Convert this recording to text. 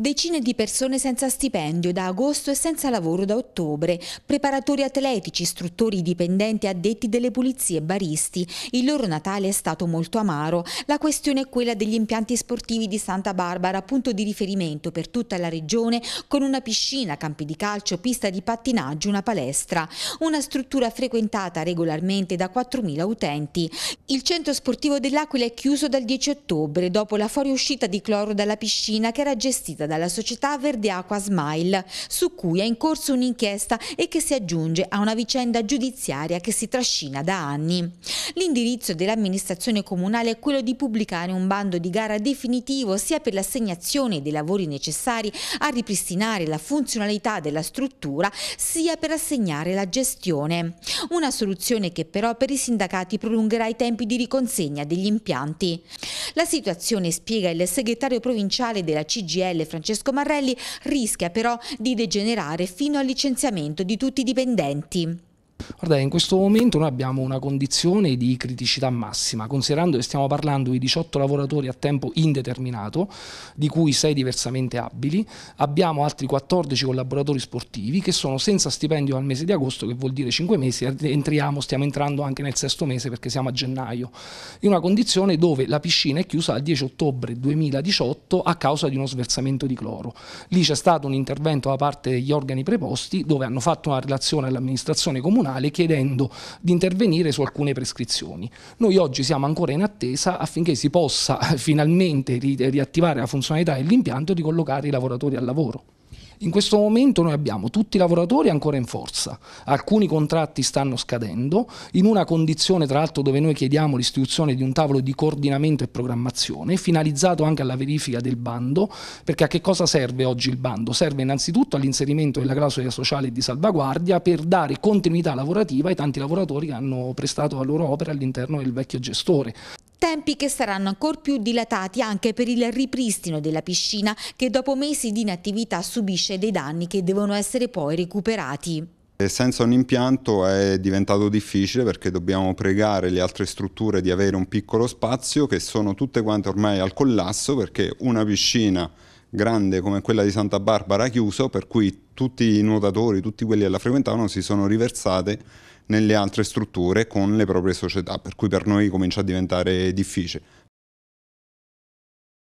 Decine di persone senza stipendio da agosto e senza lavoro da ottobre, preparatori atletici, istruttori dipendenti, addetti delle pulizie e baristi. Il loro Natale è stato molto amaro. La questione è quella degli impianti sportivi di Santa Barbara, punto di riferimento per tutta la regione, con una piscina, campi di calcio, pista di pattinaggio, una palestra. Una struttura frequentata regolarmente da 4.000 utenti. Il centro sportivo dell'Aquila è chiuso dal 10 ottobre, dopo la fuoriuscita di cloro dalla piscina che era gestita dalla società Verdiacqua Smile, su cui è in corso un'inchiesta e che si aggiunge a una vicenda giudiziaria che si trascina da anni. L'indirizzo dell'amministrazione comunale è quello di pubblicare un bando di gara definitivo sia per l'assegnazione dei lavori necessari a ripristinare la funzionalità della struttura, sia per assegnare la gestione. Una soluzione che però per i sindacati prolungherà i tempi di riconsegna degli impianti. La situazione, spiega il segretario provinciale della CGL Francesco Marrelli rischia però di degenerare fino al licenziamento di tutti i dipendenti. Guardate, in questo momento noi abbiamo una condizione di criticità massima, considerando che stiamo parlando di 18 lavoratori a tempo indeterminato, di cui 6 diversamente abili, abbiamo altri 14 collaboratori sportivi che sono senza stipendio al mese di agosto, che vuol dire 5 mesi, entriamo, stiamo entrando anche nel sesto mese perché siamo a gennaio, in una condizione dove la piscina è chiusa al 10 ottobre 2018 a causa di uno sversamento di cloro. Lì c'è stato un intervento da parte degli organi preposti dove hanno fatto una relazione all'amministrazione comunale Tribunale chiedendo di intervenire su alcune prescrizioni. Noi oggi siamo ancora in attesa affinché si possa eh, finalmente riattivare la funzionalità dell'impianto e ricollocare i lavoratori al lavoro. In questo momento noi abbiamo tutti i lavoratori ancora in forza, alcuni contratti stanno scadendo, in una condizione tra l'altro dove noi chiediamo l'istituzione di un tavolo di coordinamento e programmazione, finalizzato anche alla verifica del bando, perché a che cosa serve oggi il bando? Serve innanzitutto all'inserimento della clausola sociale di salvaguardia per dare continuità lavorativa ai tanti lavoratori che hanno prestato la loro opera all'interno del vecchio gestore tempi che saranno ancora più dilatati anche per il ripristino della piscina che dopo mesi di inattività subisce dei danni che devono essere poi recuperati. senza un impianto è diventato difficile perché dobbiamo pregare le altre strutture di avere un piccolo spazio che sono tutte quante ormai al collasso perché una piscina grande come quella di Santa Barbara chiuso, per cui tutti i nuotatori, tutti quelli che la frequentavano si sono riversate nelle altre strutture con le proprie società, per cui per noi comincia a diventare difficile.